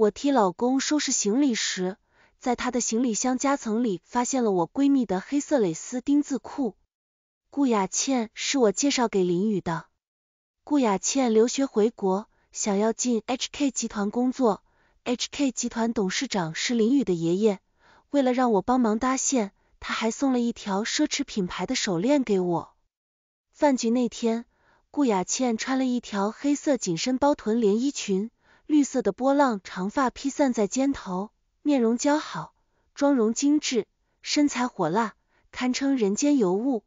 我替老公收拾行李时，在他的行李箱夹层里发现了我闺蜜的黑色蕾丝丁字裤。顾雅倩是我介绍给林宇的。顾雅倩留学回国，想要进 HK 集团工作，HK 集团董事长是林宇的爷爷，为了让我帮忙搭线，他还送了一条奢侈品牌的手链给我。饭局那天，顾雅倩穿了一条黑色紧身包臀连衣裙。绿色的波浪长发披散在肩头，面容姣好，妆容精致，身材火辣，堪称人间尤物。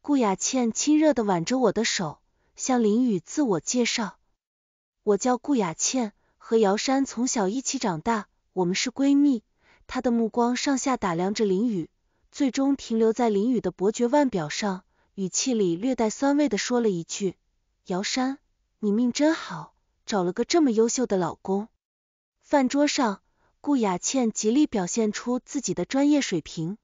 顾雅倩亲热的挽着我的手，向林雨自我介绍：“我叫顾雅倩，和姚山从小一起长大，我们是闺蜜。”她的目光上下打量着林雨，最终停留在林雨的伯爵腕表上，语气里略带酸味的说了一句：“姚山，你命真好。”找了个这么优秀的老公。饭桌上，顾雅倩极力表现出自己的专业水平。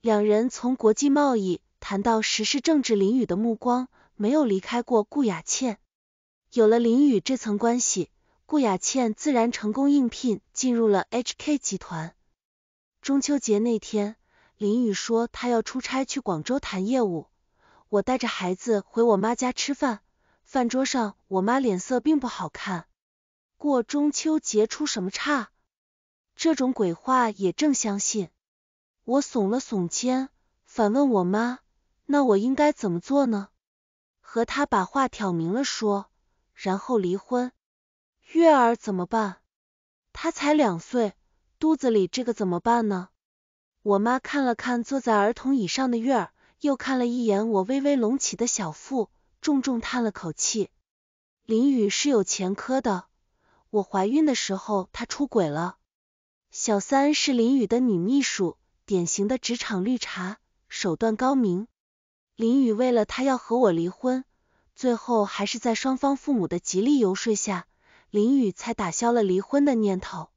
两人从国际贸易谈到时事政治，林雨的目光没有离开过顾雅倩。有了林雨这层关系，顾雅倩自然成功应聘进入了 HK 集团。中秋节那天，林雨说他要出差去广州谈业务，我带着孩子回我妈家吃饭。饭桌上，我妈脸色并不好看。过中秋节出什么岔？这种鬼话也正相信。我耸了耸肩，反问我妈：“那我应该怎么做呢？”和她把话挑明了说，然后离婚。月儿怎么办？她才两岁，肚子里这个怎么办呢？我妈看了看坐在儿童椅上的月儿，又看了一眼我微微隆起的小腹。重重叹了口气，林雨是有前科的，我怀孕的时候他出轨了，小三是林雨的女秘书，典型的职场绿茶，手段高明。林雨为了他要和我离婚，最后还是在双方父母的极力游说下，林雨才打消了离婚的念头。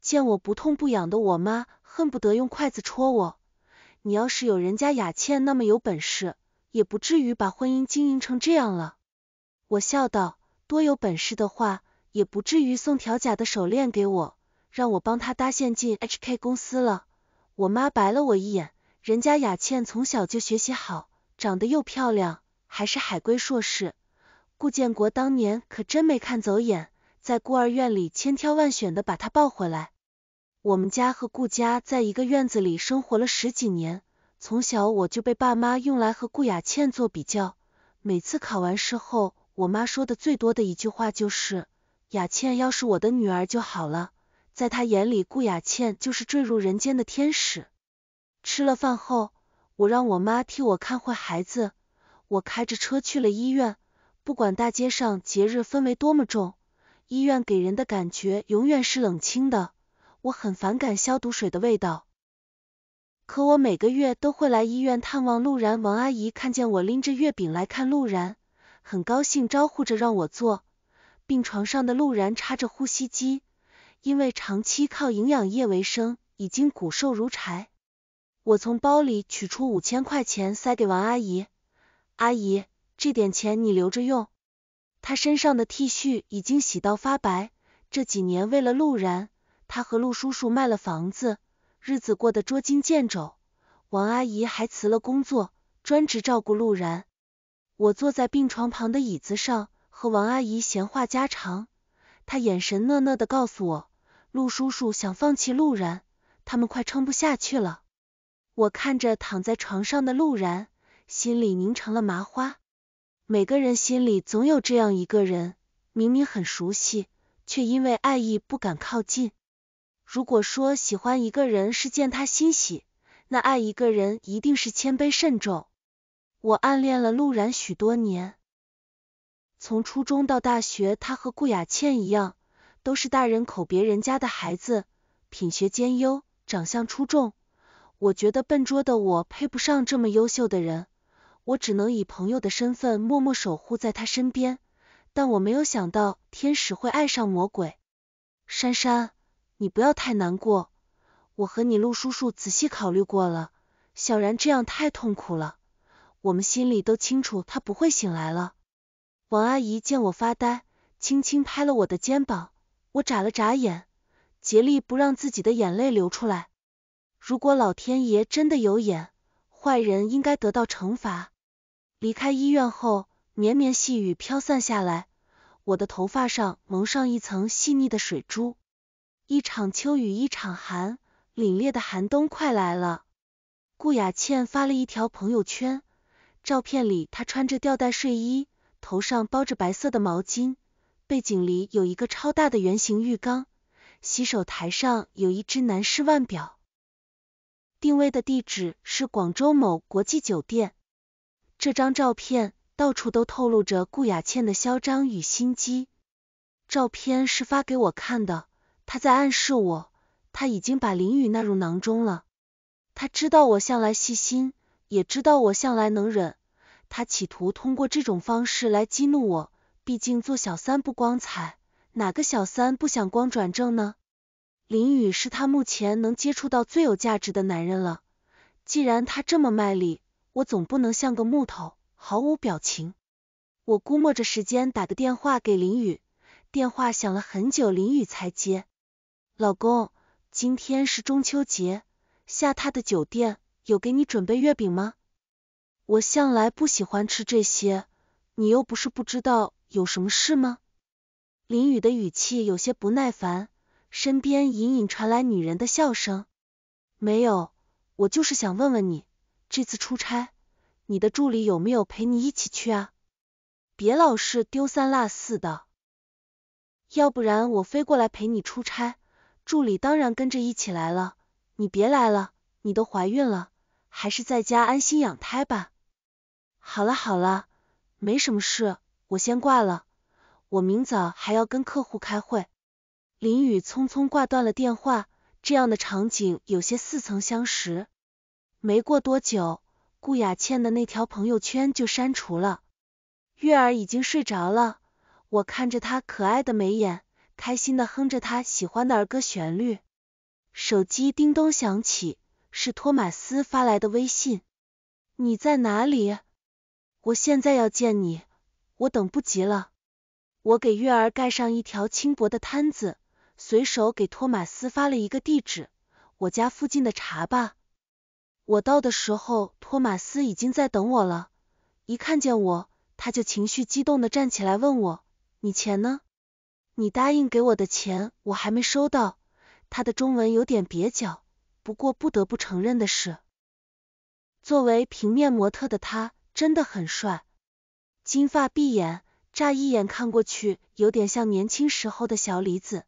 见我不痛不痒的，我妈恨不得用筷子戳我。你要是有人家雅倩那么有本事。也不至于把婚姻经营成这样了，我笑道，多有本事的话，也不至于送条假的手链给我，让我帮他搭线进 HK 公司了。我妈白了我一眼，人家雅倩从小就学习好，长得又漂亮，还是海归硕士，顾建国当年可真没看走眼，在孤儿院里千挑万选的把她抱回来。我们家和顾家在一个院子里生活了十几年。从小我就被爸妈用来和顾雅倩做比较，每次考完试后，我妈说的最多的一句话就是：“雅倩要是我的女儿就好了。”在她眼里，顾雅倩就是坠入人间的天使。吃了饭后，我让我妈替我看会孩子，我开着车去了医院。不管大街上节日氛围多么重，医院给人的感觉永远是冷清的。我很反感消毒水的味道。可我每个月都会来医院探望陆然，王阿姨看见我拎着月饼来看陆然，很高兴，招呼着让我坐。病床上的陆然插着呼吸机，因为长期靠营养液为生，已经骨瘦如柴。我从包里取出五千块钱塞给王阿姨，阿姨，这点钱你留着用。她身上的 T 恤已经洗到发白，这几年为了陆然，她和陆叔叔卖了房子。日子过得捉襟见肘，王阿姨还辞了工作，专职照顾陆然。我坐在病床旁的椅子上，和王阿姨闲话家常。她眼神讷讷的告诉我，陆叔叔想放弃陆然，他们快撑不下去了。我看着躺在床上的陆然，心里凝成了麻花。每个人心里总有这样一个人，明明很熟悉，却因为爱意不敢靠近。如果说喜欢一个人是见他欣喜，那爱一个人一定是谦卑慎重。我暗恋了陆然许多年，从初中到大学，他和顾雅倩一样，都是大人口别人家的孩子，品学兼优，长相出众。我觉得笨拙的我配不上这么优秀的人，我只能以朋友的身份默默守护在他身边。但我没有想到，天使会爱上魔鬼，珊珊。你不要太难过，我和你陆叔叔仔细考虑过了，小然这样太痛苦了，我们心里都清楚他不会醒来了。王阿姨见我发呆，轻轻拍了我的肩膀，我眨了眨眼，竭力不让自己的眼泪流出来。如果老天爷真的有眼，坏人应该得到惩罚。离开医院后，绵绵细雨飘散下来，我的头发上蒙上一层细腻的水珠。一场秋雨一场寒，凛冽的寒冬快来了。顾雅倩发了一条朋友圈，照片里她穿着吊带睡衣，头上包着白色的毛巾，背景里有一个超大的圆形浴缸，洗手台上有一只男士腕表，定位的地址是广州某国际酒店。这张照片到处都透露着顾雅倩的嚣张与心机。照片是发给我看的。他在暗示我，他已经把林雨纳入囊中了。他知道我向来细心，也知道我向来能忍，他企图通过这种方式来激怒我。毕竟做小三不光彩，哪个小三不想光转正呢？林雨是他目前能接触到最有价值的男人了，既然他这么卖力，我总不能像个木头，毫无表情。我估摸着时间，打个电话给林雨，电话响了很久，林雨才接。老公，今天是中秋节，下榻的酒店有给你准备月饼吗？我向来不喜欢吃这些，你又不是不知道有什么事吗？林雨的语气有些不耐烦，身边隐隐传来女人的笑声。没有，我就是想问问你，这次出差，你的助理有没有陪你一起去啊？别老是丢三落四的，要不然我飞过来陪你出差。助理当然跟着一起来了，你别来了，你都怀孕了，还是在家安心养胎吧。好了好了，没什么事，我先挂了，我明早还要跟客户开会。林雨匆匆挂断了电话，这样的场景有些似曾相识。没过多久，顾雅倩的那条朋友圈就删除了。月儿已经睡着了，我看着她可爱的眉眼。开心的哼着他喜欢的儿歌旋律，手机叮咚响起，是托马斯发来的微信：“你在哪里？我现在要见你，我等不及了。”我给月儿盖上一条轻薄的毯子，随手给托马斯发了一个地址：“我家附近的茶吧。”我到的时候，托马斯已经在等我了，一看见我，他就情绪激动的站起来问我：“你钱呢？”你答应给我的钱我还没收到，他的中文有点蹩脚，不过不得不承认的是，作为平面模特的他真的很帅，金发碧眼，乍一眼看过去有点像年轻时候的小李子。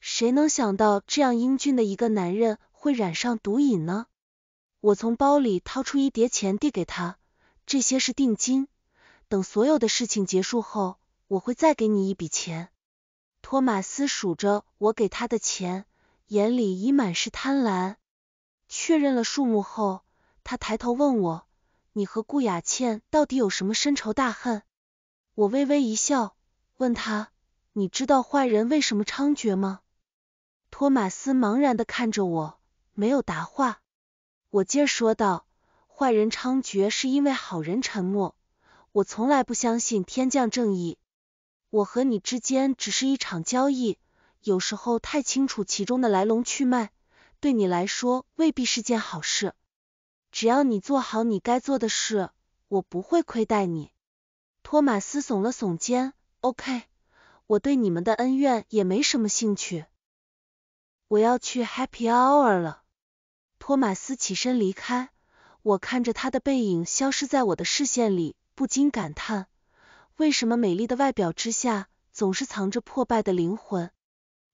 谁能想到这样英俊的一个男人会染上毒瘾呢？我从包里掏出一叠钱递给他，这些是定金，等所有的事情结束后，我会再给你一笔钱。托马斯数着我给他的钱，眼里已满是贪婪。确认了数目后，他抬头问我：“你和顾雅倩到底有什么深仇大恨？”我微微一笑，问他：“你知道坏人为什么猖獗吗？”托马斯茫然地看着我，没有答话。我接着说道：“坏人猖獗是因为好人沉默。我从来不相信天降正义。”我和你之间只是一场交易，有时候太清楚其中的来龙去脉，对你来说未必是件好事。只要你做好你该做的事，我不会亏待你。托马斯耸了耸肩，OK，我对你们的恩怨也没什么兴趣。我要去 Happy Hour 了。托马斯起身离开，我看着他的背影消失在我的视线里，不禁感叹。为什么美丽的外表之下总是藏着破败的灵魂？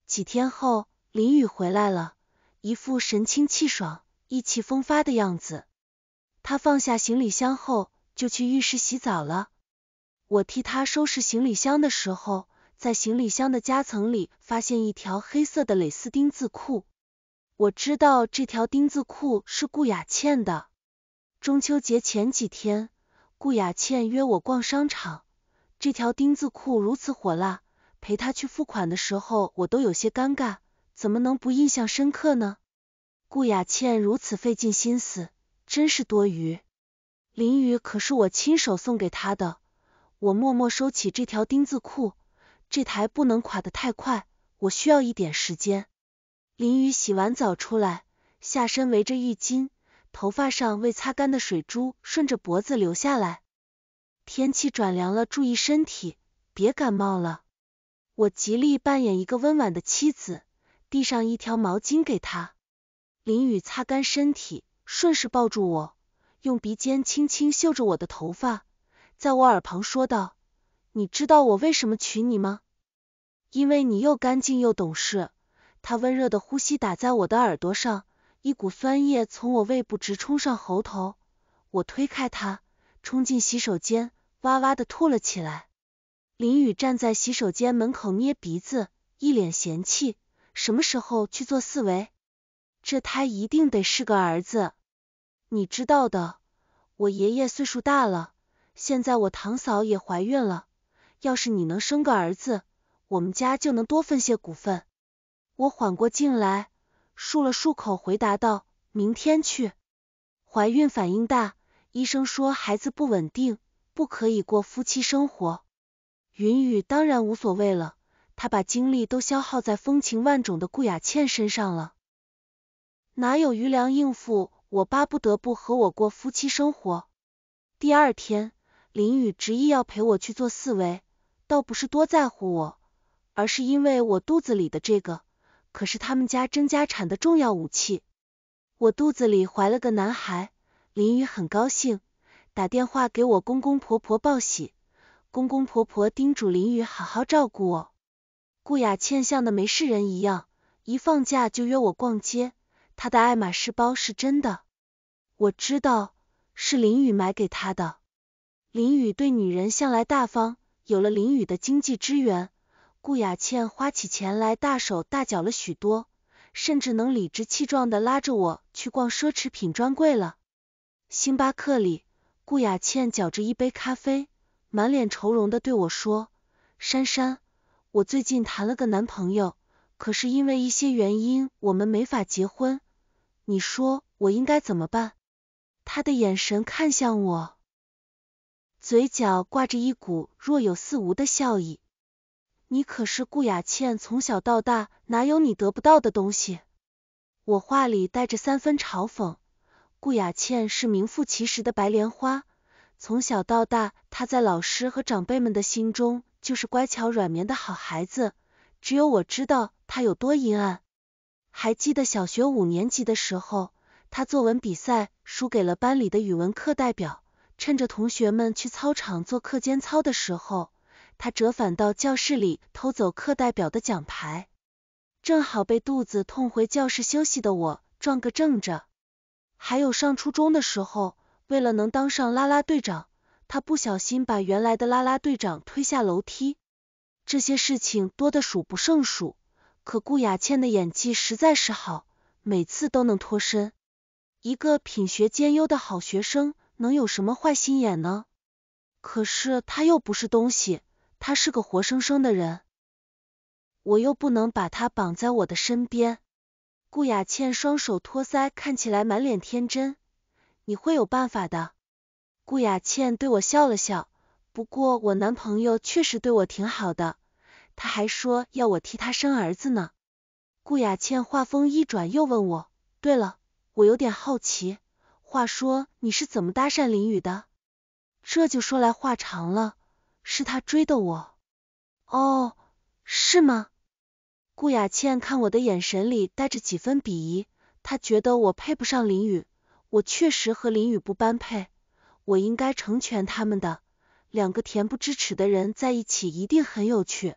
几天后，林雨回来了，一副神清气爽、意气风发的样子。他放下行李箱后，就去浴室洗澡了。我替他收拾行李箱的时候，在行李箱的夹层里发现一条黑色的蕾丝丁字裤。我知道这条丁字裤是顾雅倩的。中秋节前几天，顾雅倩约我逛商场。这条丁字裤如此火辣，陪他去付款的时候我都有些尴尬，怎么能不印象深刻呢？顾雅倩如此费尽心思，真是多余。林雨可是我亲手送给他的，我默默收起这条丁字裤，这台不能垮得太快，我需要一点时间。林雨洗完澡出来，下身围着浴巾，头发上未擦干的水珠顺着脖子流下来。天气转凉了，注意身体，别感冒了。我极力扮演一个温婉的妻子，递上一条毛巾给他，林雨擦干身体，顺势抱住我，用鼻尖轻轻嗅着我的头发，在我耳旁说道：“你知道我为什么娶你吗？因为你又干净又懂事。”他温热的呼吸打在我的耳朵上，一股酸液从我胃部直冲上喉头，我推开他，冲进洗手间。哇哇的吐了起来。林雨站在洗手间门口捏鼻子，一脸嫌弃：“什么时候去做四维？这胎一定得是个儿子。你知道的，我爷爷岁数大了，现在我堂嫂也怀孕了。要是你能生个儿子，我们家就能多分些股份。”我缓过劲来，漱了漱口，回答道：“明天去。怀孕反应大，医生说孩子不稳定。”不可以过夫妻生活，云雨当然无所谓了，他把精力都消耗在风情万种的顾雅倩身上了，哪有余粮应付我？巴不得不和我过夫妻生活。第二天，林雨执意要陪我去做四维，倒不是多在乎我，而是因为我肚子里的这个，可是他们家争家产的重要武器。我肚子里怀了个男孩，林雨很高兴。打电话给我公公婆婆报喜，公公婆婆叮嘱林雨好好照顾我。顾雅倩像的没事人一样，一放假就约我逛街，她的爱马仕包是真的，我知道是林雨买给她的。林雨对女人向来大方，有了林雨的经济支援，顾雅倩花起钱来大手大脚了许多，甚至能理直气壮的拉着我去逛奢侈品专柜了。星巴克里。顾雅倩搅着一杯咖啡，满脸愁容的对我说：“珊珊，我最近谈了个男朋友，可是因为一些原因，我们没法结婚，你说我应该怎么办？”她的眼神看向我，嘴角挂着一股若有似无的笑意。你可是顾雅倩从小到大哪有你得不到的东西？我话里带着三分嘲讽。顾雅倩是名副其实的白莲花，从小到大，她在老师和长辈们的心中就是乖巧软绵的好孩子。只有我知道她有多阴暗。还记得小学五年级的时候，她作文比赛输给了班里的语文课代表，趁着同学们去操场做课间操的时候，她折返到教室里偷走课代表的奖牌，正好被肚子痛回教室休息的我撞个正着。还有上初中的时候，为了能当上啦啦队长，他不小心把原来的啦啦队长推下楼梯。这些事情多的数不胜数，可顾雅倩的演技实在是好，每次都能脱身。一个品学兼优的好学生，能有什么坏心眼呢？可是他又不是东西，他是个活生生的人，我又不能把他绑在我的身边。顾雅倩双手托腮，看起来满脸天真。你会有办法的。顾雅倩对我笑了笑。不过我男朋友确实对我挺好的，他还说要我替他生儿子呢。顾雅倩话锋一转，又问我，对了，我有点好奇，话说你是怎么搭讪林宇的？这就说来话长了，是他追的我。哦，是吗？顾雅倩看我的眼神里带着几分鄙夷，她觉得我配不上林雨，我确实和林雨不般配，我应该成全他们的。两个恬不知耻的人在一起一定很有趣。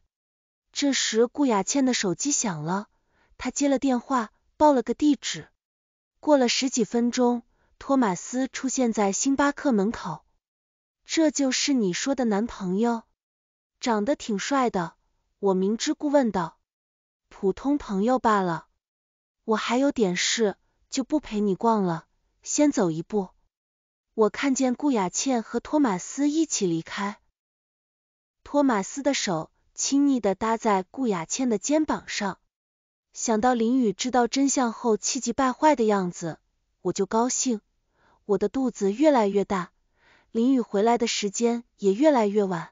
这时，顾雅倩的手机响了，她接了电话，报了个地址。过了十几分钟，托马斯出现在星巴克门口。这就是你说的男朋友？长得挺帅的，我明知故问道。普通朋友罢了，我还有点事，就不陪你逛了，先走一步。我看见顾雅倩和托马斯一起离开，托马斯的手亲昵的搭在顾雅倩的肩膀上。想到林雨知道真相后气急败坏的样子，我就高兴。我的肚子越来越大，林雨回来的时间也越来越晚。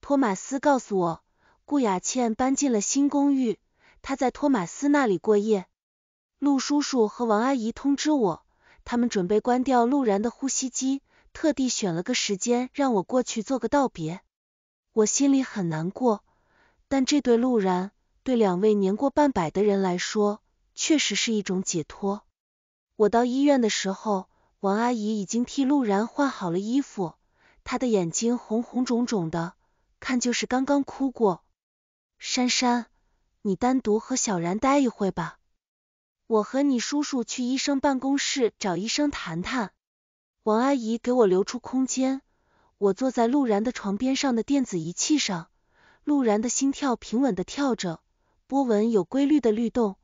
托马斯告诉我，顾雅倩搬进了新公寓。他在托马斯那里过夜，陆叔叔和王阿姨通知我，他们准备关掉陆然的呼吸机，特地选了个时间让我过去做个道别。我心里很难过，但这对陆然，对两位年过半百的人来说，确实是一种解脱。我到医院的时候，王阿姨已经替陆然换好了衣服，他的眼睛红红肿肿的，看就是刚刚哭过。珊珊。你单独和小然待一会吧，我和你叔叔去医生办公室找医生谈谈。王阿姨给我留出空间，我坐在陆然的床边上的电子仪器上，陆然的心跳平稳的跳着，波纹有规律的律动。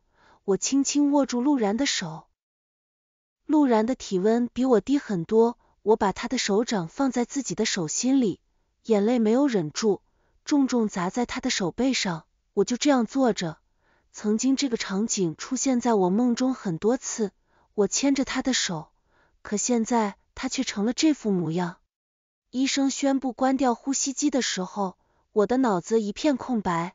我轻轻握住陆然的手，陆然的体温比我低很多，我把他的手掌放在自己的手心里，眼泪没有忍住，重重砸在他的手背上。我就这样坐着，曾经这个场景出现在我梦中很多次。我牵着他的手，可现在他却成了这副模样。医生宣布关掉呼吸机的时候，我的脑子一片空白。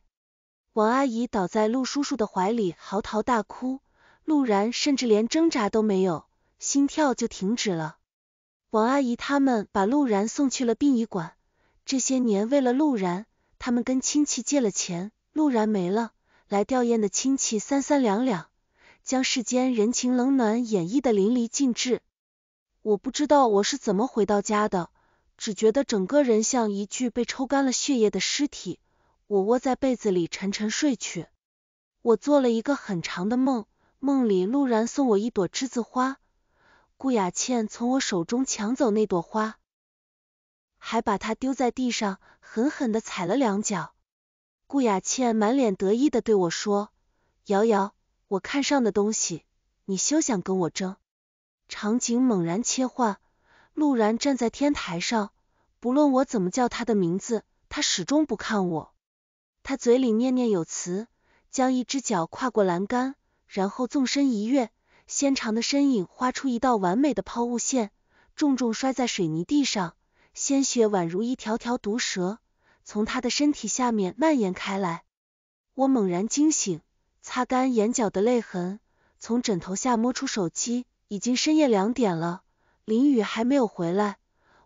王阿姨倒在陆叔叔的怀里嚎啕大哭，陆然甚至连挣扎都没有，心跳就停止了。王阿姨他们把陆然送去了殡仪馆，这些年为了陆然，他们跟亲戚借了钱。陆然没了，来吊唁的亲戚三三两两，将世间人情冷暖演绎的淋漓尽致。我不知道我是怎么回到家的，只觉得整个人像一具被抽干了血液的尸体。我窝在被子里沉沉睡去。我做了一个很长的梦，梦里陆然送我一朵栀子花，顾雅倩从我手中抢走那朵花，还把它丢在地上，狠狠的踩了两脚。顾雅倩满脸得意的对我说：“瑶瑶，我看上的东西，你休想跟我争。”场景猛然切换，陆然站在天台上，不论我怎么叫他的名字，他始终不看我。他嘴里念念有词，将一只脚跨过栏杆，然后纵身一跃，纤长的身影划出一道完美的抛物线，重重摔在水泥地上，鲜血宛如一条条毒蛇。从他的身体下面蔓延开来，我猛然惊醒，擦干眼角的泪痕，从枕头下摸出手机，已经深夜两点了，林雨还没有回来。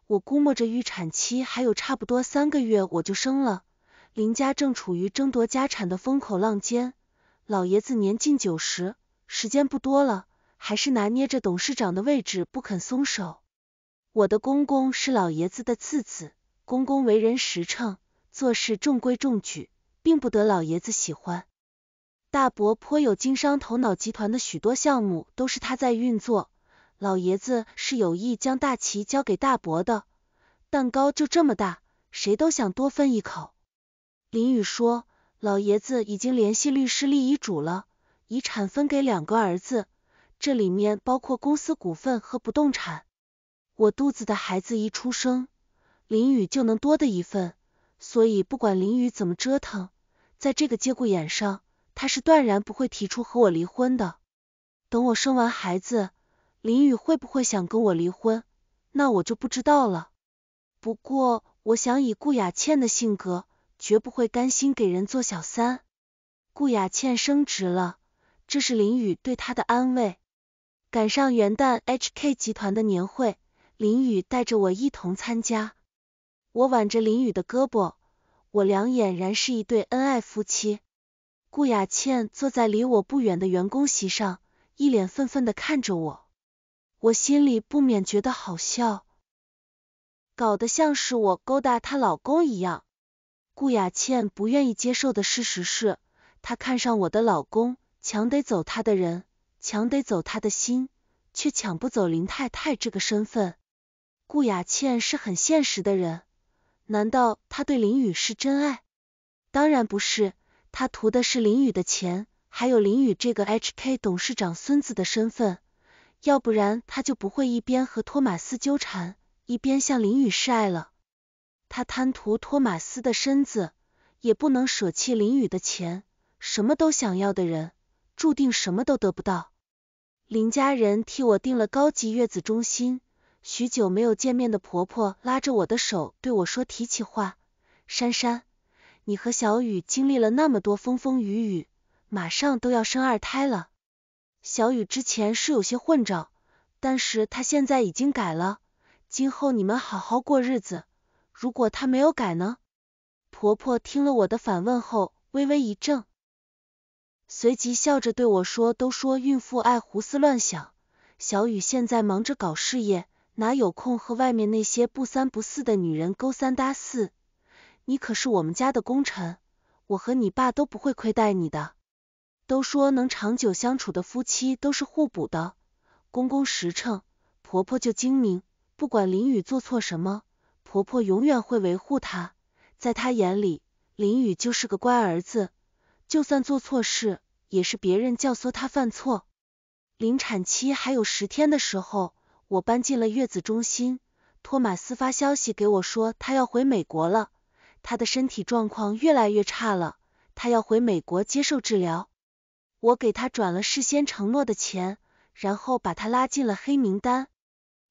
我估摸着预产期还有差不多三个月我就生了，林家正处于争夺家产的风口浪尖，老爷子年近九十，时间不多了，还是拿捏着董事长的位置不肯松手。我的公公是老爷子的次子，公公为人实诚。做事中规中矩，并不得老爷子喜欢。大伯颇有经商头脑，集团的许多项目都是他在运作。老爷子是有意将大旗交给大伯的。蛋糕就这么大，谁都想多分一口。林雨说，老爷子已经联系律师立遗嘱了，遗产分给两个儿子，这里面包括公司股份和不动产。我肚子的孩子一出生，林雨就能多的一份。所以不管林雨怎么折腾，在这个节骨眼上，他是断然不会提出和我离婚的。等我生完孩子，林雨会不会想跟我离婚，那我就不知道了。不过我想以顾雅倩的性格，绝不会甘心给人做小三。顾雅倩升职了，这是林雨对她的安慰。赶上元旦，HK 集团的年会，林雨带着我一同参加。我挽着林雨的胳膊，我两眼然是一对恩爱夫妻。顾雅倩坐在离我不远的员工席上，一脸愤愤地看着我，我心里不免觉得好笑，搞得像是我勾搭她老公一样。顾雅倩不愿意接受的事实是，她看上我的老公，抢得走她的人，抢得走她的心，却抢不走林太太这个身份。顾雅倩是很现实的人。难道他对林雨是真爱？当然不是，他图的是林雨的钱，还有林雨这个 HK 董事长孙子的身份，要不然他就不会一边和托马斯纠缠，一边向林雨示爱了。他贪图托马斯的身子，也不能舍弃林雨的钱，什么都想要的人，注定什么都得不到。林家人替我订了高级月子中心。许久没有见面的婆婆拉着我的手对我说：“提起话，珊珊，你和小雨经历了那么多风风雨雨，马上都要生二胎了。小雨之前是有些混账，但是她现在已经改了，今后你们好好过日子。如果她没有改呢？”婆婆听了我的反问后，微微一怔，随即笑着对我说：“都说孕妇爱胡思乱想，小雨现在忙着搞事业。”哪有空和外面那些不三不四的女人勾三搭四？你可是我们家的功臣，我和你爸都不会亏待你的。都说能长久相处的夫妻都是互补的，公公实诚，婆婆就精明。不管林雨做错什么，婆婆永远会维护他，在她眼里，林雨就是个乖儿子。就算做错事，也是别人教唆他犯错。临产期还有十天的时候。我搬进了月子中心，托马斯发消息给我说他要回美国了，他的身体状况越来越差了，他要回美国接受治疗。我给他转了事先承诺的钱，然后把他拉进了黑名单。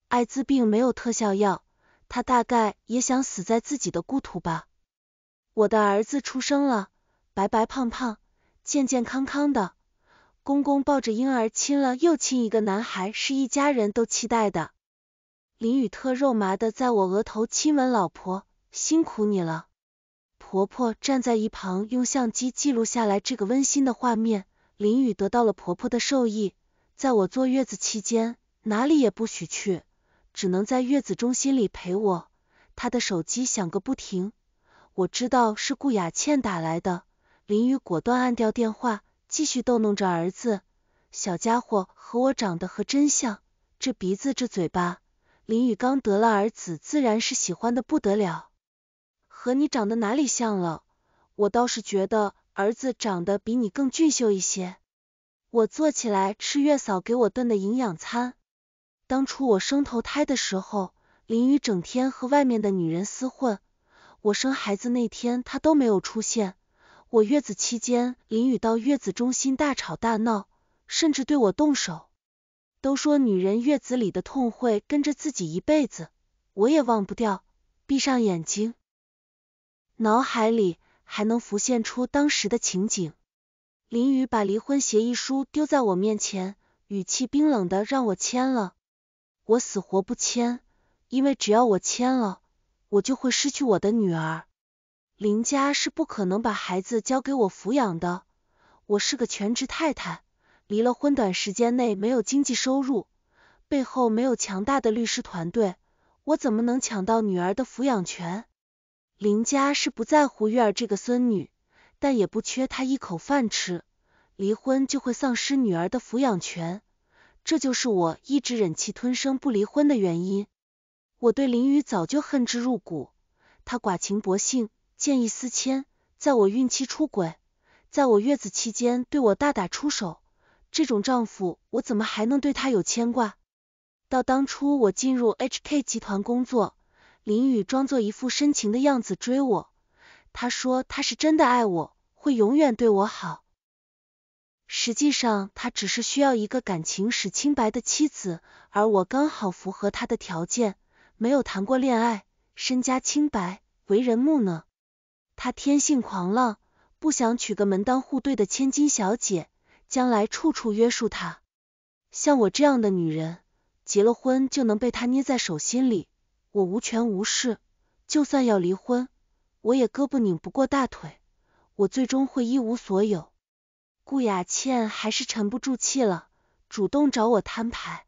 艾滋病没有特效药，他大概也想死在自己的故土吧。我的儿子出生了，白白胖胖，健健康康的。公公抱着婴儿亲了又亲，一个男孩是一家人都期待的。林雨特肉麻的在我额头亲吻，老婆辛苦你了。婆婆站在一旁用相机记录下来这个温馨的画面。林雨得到了婆婆的授意，在我坐月子期间哪里也不许去，只能在月子中心里陪我。她的手机响个不停，我知道是顾雅倩打来的，林雨果断按掉电话。继续逗弄着儿子，小家伙和我长得和真像，这鼻子这嘴巴。林宇刚得了儿子，自然是喜欢的不得了。和你长得哪里像了？我倒是觉得儿子长得比你更俊秀一些。我坐起来吃月嫂给我炖的营养餐。当初我生头胎的时候，林宇整天和外面的女人厮混，我生孩子那天他都没有出现。我月子期间，林雨到月子中心大吵大闹，甚至对我动手。都说女人月子里的痛会跟着自己一辈子，我也忘不掉。闭上眼睛，脑海里还能浮现出当时的情景。林雨把离婚协议书丢在我面前，语气冰冷的让我签了。我死活不签，因为只要我签了，我就会失去我的女儿。林家是不可能把孩子交给我抚养的，我是个全职太太，离了婚短时间内没有经济收入，背后没有强大的律师团队，我怎么能抢到女儿的抚养权？林家是不在乎月儿这个孙女，但也不缺她一口饭吃，离婚就会丧失女儿的抚养权，这就是我一直忍气吞声不离婚的原因。我对林雨早就恨之入骨，她寡情薄幸。见异思迁，在我孕期出轨，在我月子期间对我大打出手，这种丈夫我怎么还能对他有牵挂？到当初我进入 HK 集团工作，林宇装作一副深情的样子追我，他说他是真的爱我，会永远对我好。实际上他只是需要一个感情史清白的妻子，而我刚好符合他的条件，没有谈过恋爱，身家清白，为人木讷。他天性狂浪，不想娶个门当户对的千金小姐，将来处处约束他。像我这样的女人，结了婚就能被他捏在手心里，我无权无势，就算要离婚，我也胳膊拧不过大腿，我最终会一无所有。顾雅倩还是沉不住气了，主动找我摊牌。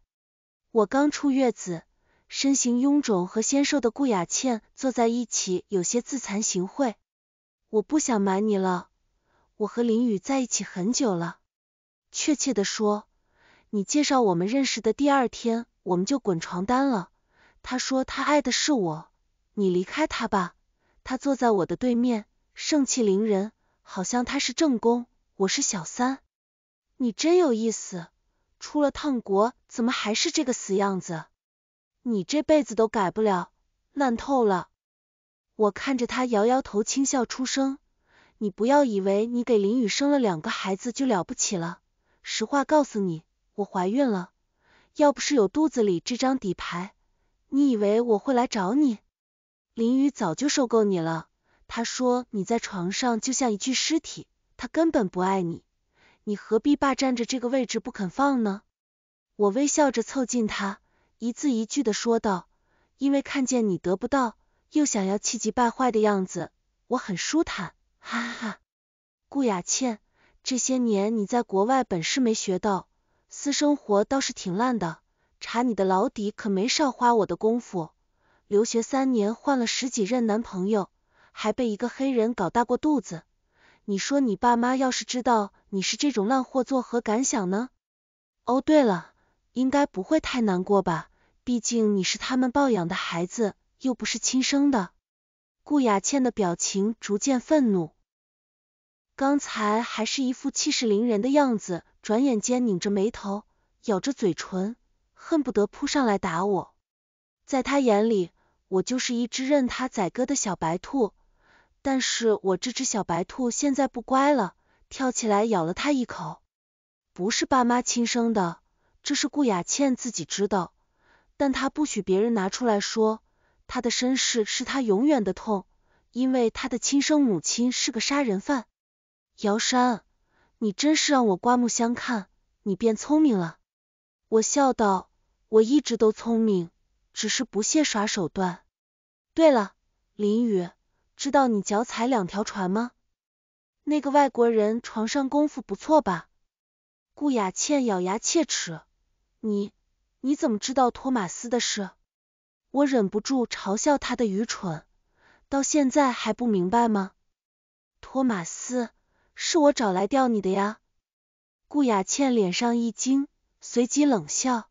我刚出月子，身形臃肿和纤瘦的顾雅倩坐在一起，有些自惭形秽。我不想瞒你了，我和林雨在一起很久了，确切的说，你介绍我们认识的第二天，我们就滚床单了。他说他爱的是我，你离开他吧。他坐在我的对面，盛气凌人，好像他是正宫，我是小三。你真有意思，出了趟国，怎么还是这个死样子？你这辈子都改不了，烂透了。我看着他摇摇头，轻笑出声。你不要以为你给林雨生了两个孩子就了不起了。实话告诉你，我怀孕了。要不是有肚子里这张底牌，你以为我会来找你？林雨早就受够你了。他说你在床上就像一具尸体，他根本不爱你。你何必霸占着这个位置不肯放呢？我微笑着凑近他，一字一句的说道：“因为看见你得不到。”又想要气急败坏的样子，我很舒坦，哈哈哈。顾雅倩，这些年你在国外本事没学到，私生活倒是挺烂的。查你的老底可没少花我的功夫。留学三年换了十几任男朋友，还被一个黑人搞大过肚子。你说你爸妈要是知道你是这种烂货，作何感想呢？哦对了，应该不会太难过吧？毕竟你是他们抱养的孩子。又不是亲生的，顾雅倩的表情逐渐愤怒，刚才还是一副气势凌人的样子，转眼间拧着眉头，咬着嘴唇，恨不得扑上来打我。在她眼里，我就是一只任他宰割的小白兔，但是我这只小白兔现在不乖了，跳起来咬了他一口。不是爸妈亲生的，这是顾雅倩自己知道，但她不许别人拿出来说。他的身世是他永远的痛，因为他的亲生母亲是个杀人犯。姚山，你真是让我刮目相看，你变聪明了。我笑道，我一直都聪明，只是不屑耍手段。对了，林雨，知道你脚踩两条船吗？那个外国人床上功夫不错吧？顾雅倩咬牙切齿，你你怎么知道托马斯的事？我忍不住嘲笑他的愚蠢，到现在还不明白吗？托马斯，是我找来钓你的呀。顾雅倩脸上一惊，随即冷笑。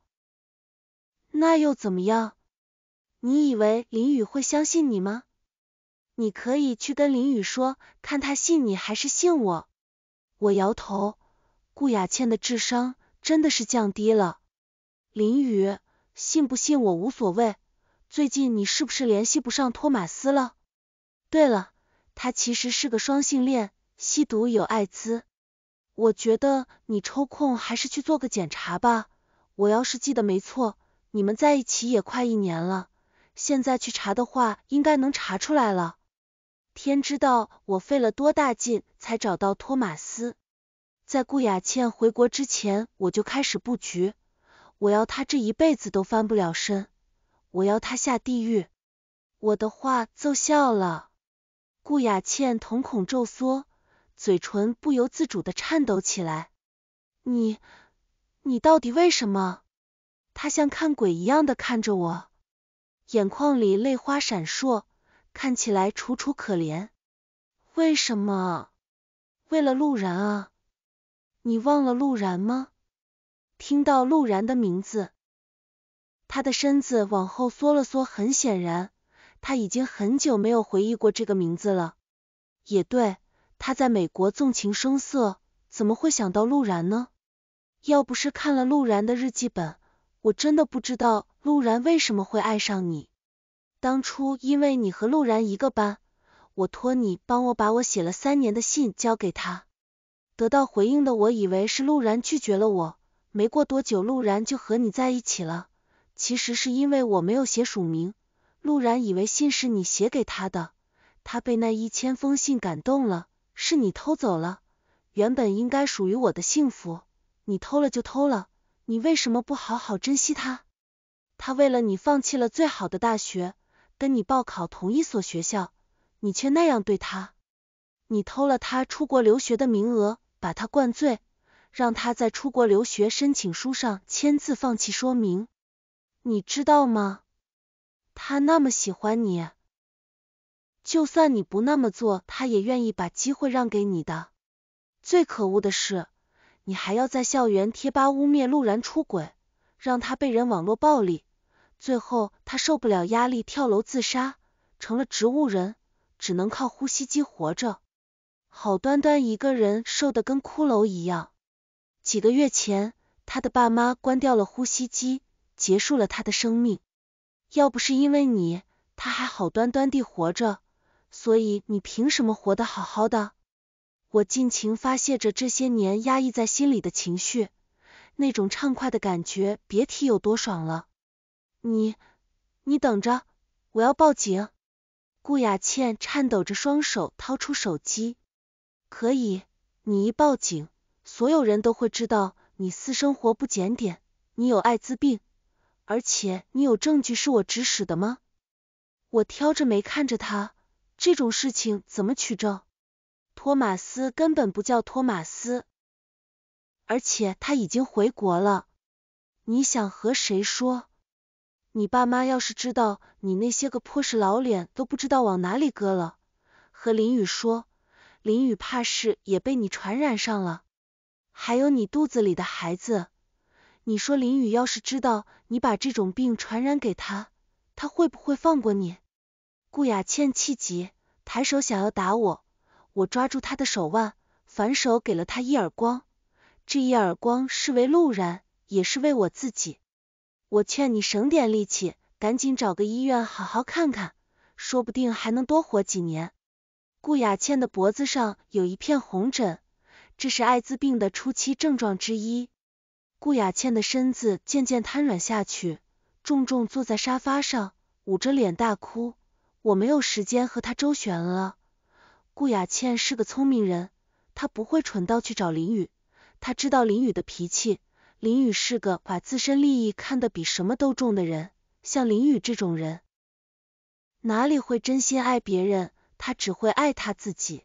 那又怎么样？你以为林雨会相信你吗？你可以去跟林雨说，看他信你还是信我。我摇头，顾雅倩的智商真的是降低了。林雨，信不信我无所谓。最近你是不是联系不上托马斯了？对了，他其实是个双性恋，吸毒有艾滋。我觉得你抽空还是去做个检查吧。我要是记得没错，你们在一起也快一年了，现在去查的话应该能查出来了。天知道我费了多大劲才找到托马斯。在顾雅倩回国之前，我就开始布局，我要他这一辈子都翻不了身。我要他下地狱！我的话奏效了，顾雅倩瞳孔骤缩，嘴唇不由自主的颤抖起来。你，你到底为什么？她像看鬼一样的看着我，眼眶里泪花闪烁，看起来楚楚可怜。为什么？为了陆然啊！你忘了陆然吗？听到陆然的名字。他的身子往后缩了缩，很显然他已经很久没有回忆过这个名字了。也对，他在美国纵情声色，怎么会想到陆然呢？要不是看了陆然的日记本，我真的不知道陆然为什么会爱上你。当初因为你和陆然一个班，我托你帮我把我写了三年的信交给他。得到回应的我以为是陆然拒绝了我，没过多久陆然就和你在一起了。其实是因为我没有写署名，陆然以为信是你写给他的，他被那一千封信感动了，是你偷走了原本应该属于我的幸福，你偷了就偷了，你为什么不好好珍惜他？他为了你放弃了最好的大学，跟你报考同一所学校，你却那样对他，你偷了他出国留学的名额，把他灌醉，让他在出国留学申请书上签字放弃说明。你知道吗？他那么喜欢你，就算你不那么做，他也愿意把机会让给你的。最可恶的是，你还要在校园贴吧污蔑陆然出轨，让他被人网络暴力，最后他受不了压力跳楼自杀，成了植物人，只能靠呼吸机活着。好端端一个人瘦得跟骷髅一样。几个月前，他的爸妈关掉了呼吸机。结束了他的生命。要不是因为你，他还好端端地活着。所以你凭什么活得好好的？我尽情发泄着这些年压抑在心里的情绪，那种畅快的感觉别提有多爽了。你，你等着，我要报警！顾雅倩颤抖着双手掏出手机。可以，你一报警，所有人都会知道你私生活不检点，你有艾滋病。而且你有证据是我指使的吗？我挑着眉看着他，这种事情怎么取证？托马斯根本不叫托马斯，而且他已经回国了。你想和谁说？你爸妈要是知道，你那些个破事老脸都不知道往哪里搁了。和林雨说，林雨怕是也被你传染上了。还有你肚子里的孩子。你说林雨要是知道你把这种病传染给他，他会不会放过你？顾雅倩气急，抬手想要打我，我抓住她的手腕，反手给了她一耳光。这一耳光是为路人，也是为我自己。我劝你省点力气，赶紧找个医院好好看看，说不定还能多活几年。顾雅倩的脖子上有一片红疹，这是艾滋病的初期症状之一。顾雅倩的身子渐渐瘫软下去，重重坐在沙发上，捂着脸大哭。我没有时间和她周旋了。顾雅倩是个聪明人，她不会蠢到去找林宇。她知道林宇的脾气，林宇是个把自身利益看得比什么都重的人。像林宇这种人，哪里会真心爱别人？他只会爱他自己。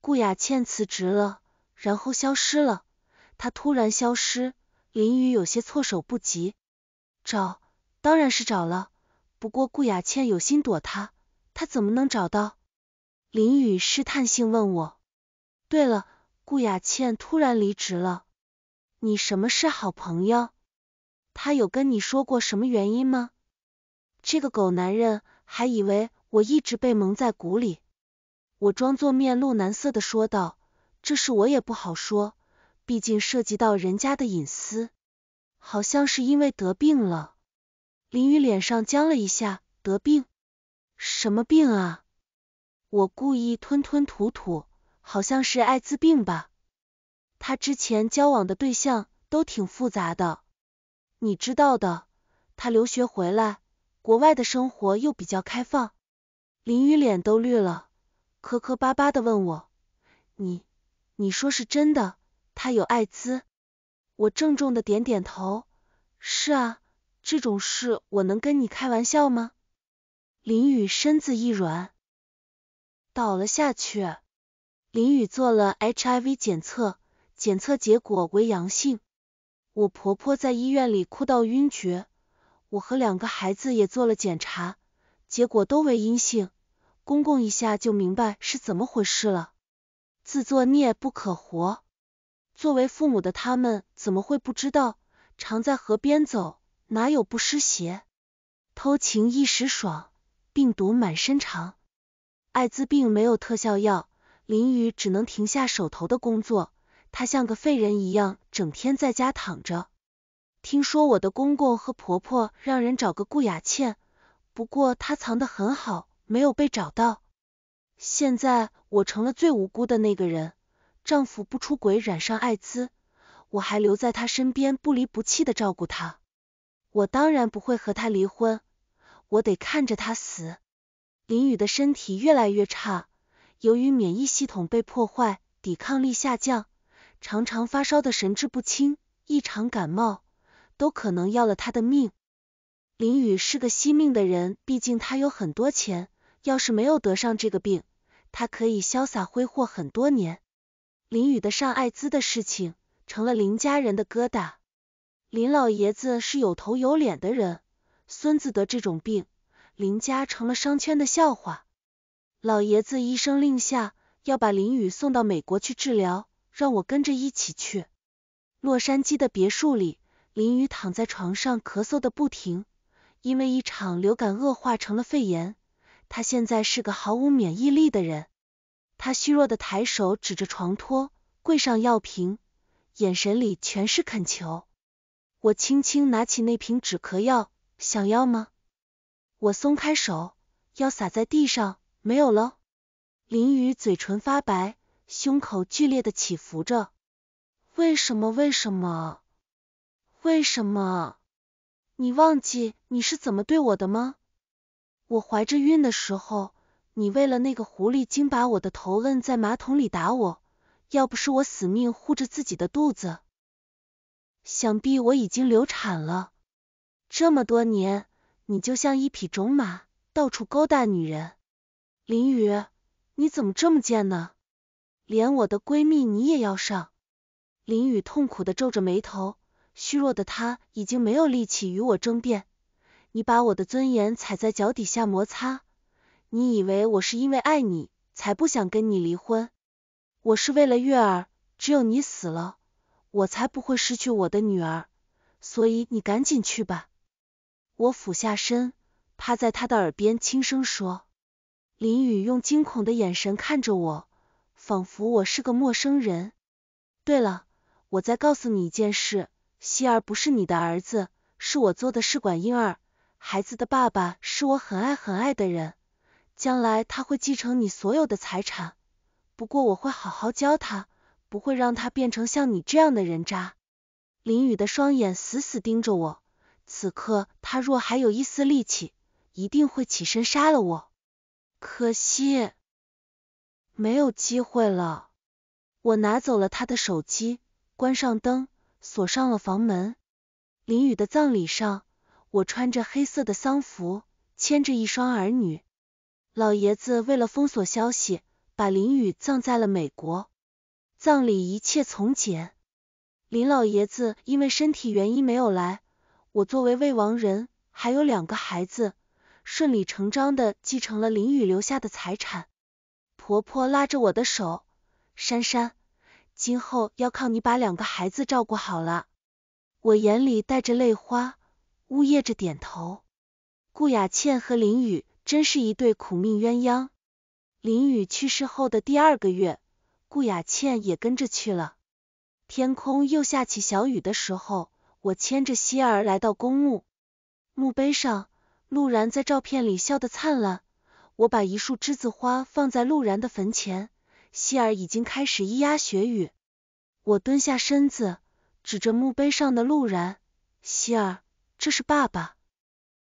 顾雅倩辞职了，然后消失了。她突然消失。林雨有些措手不及，找，当然是找了，不过顾雅倩有心躲他，他怎么能找到？林雨试探性问我，对了，顾雅倩突然离职了，你什么是好朋友？她有跟你说过什么原因吗？这个狗男人还以为我一直被蒙在鼓里，我装作面露难色的说道，这事我也不好说。毕竟涉及到人家的隐私，好像是因为得病了。林雨脸上僵了一下，得病？什么病啊？我故意吞吞吐吐，好像是艾滋病吧。他之前交往的对象都挺复杂的，你知道的。他留学回来，国外的生活又比较开放。林雨脸都绿了，磕磕巴巴的问我：“你，你说是真的？”他有艾滋，我郑重的点点头。是啊，这种事我能跟你开玩笑吗？林雨身子一软，倒了下去。林雨做了 HIV 检测，检测结果为阳性。我婆婆在医院里哭到晕厥，我和两个孩子也做了检查，结果都为阴性。公公一下就明白是怎么回事了，自作孽不可活。作为父母的他们怎么会不知道？常在河边走，哪有不湿鞋？偷情一时爽，病毒满身长。艾滋病没有特效药，林雨只能停下手头的工作，他像个废人一样，整天在家躺着。听说我的公公和婆婆让人找个顾雅倩，不过她藏得很好，没有被找到。现在我成了最无辜的那个人。丈夫不出轨染上艾滋，我还留在他身边不离不弃的照顾他。我当然不会和他离婚，我得看着他死。林雨的身体越来越差，由于免疫系统被破坏，抵抗力下降，常常发烧的神志不清，异常感冒都可能要了他的命。林雨是个惜命的人，毕竟他有很多钱，要是没有得上这个病，他可以潇洒挥霍很多年。林雨的上艾滋的事情，成了林家人的疙瘩。林老爷子是有头有脸的人，孙子得这种病，林家成了商圈的笑话。老爷子一声令下，要把林雨送到美国去治疗，让我跟着一起去。洛杉矶的别墅里，林雨躺在床上咳嗽的不停，因为一场流感恶化成了肺炎，他现在是个毫无免疫力的人。他虚弱的抬手指着床托柜上药瓶，眼神里全是恳求。我轻轻拿起那瓶止咳药，想要吗？我松开手，药洒在地上，没有了。林雨嘴唇发白，胸口剧烈的起伏着。为什么？为什么？为什么？你忘记你是怎么对我的吗？我怀着孕的时候。你为了那个狐狸精，把我的头摁在马桶里打我，要不是我死命护着自己的肚子，想必我已经流产了。这么多年，你就像一匹种马，到处勾搭女人。林雨，你怎么这么贱呢？连我的闺蜜你也要上！林雨痛苦的皱着眉头，虚弱的她已经没有力气与我争辩。你把我的尊严踩在脚底下摩擦。你以为我是因为爱你才不想跟你离婚？我是为了月儿，只有你死了，我才不会失去我的女儿。所以你赶紧去吧。我俯下身，趴在他的耳边轻声说。林雨用惊恐的眼神看着我，仿佛我是个陌生人。对了，我再告诉你一件事，希儿不是你的儿子，是我做的试管婴儿，孩子的爸爸是我很爱很爱的人。将来他会继承你所有的财产，不过我会好好教他，不会让他变成像你这样的人渣。林雨的双眼死死盯着我，此刻他若还有一丝力气，一定会起身杀了我。可惜，没有机会了。我拿走了他的手机，关上灯，锁上了房门。林雨的葬礼上，我穿着黑色的丧服，牵着一双儿女。老爷子为了封锁消息，把林雨葬在了美国，葬礼一切从简。林老爷子因为身体原因没有来，我作为未亡人，还有两个孩子，顺理成章的继承了林雨留下的财产。婆婆拉着我的手，珊珊，今后要靠你把两个孩子照顾好了。我眼里带着泪花，呜咽着点头。顾雅倩和林雨。真是一对苦命鸳鸯。林雨去世后的第二个月，顾雅倩也跟着去了。天空又下起小雨的时候，我牵着希儿来到公墓。墓碑上，陆然在照片里笑得灿烂。我把一束栀子花放在陆然的坟前，希儿已经开始咿呀学语。我蹲下身子，指着墓碑上的陆然，希儿，这是爸爸。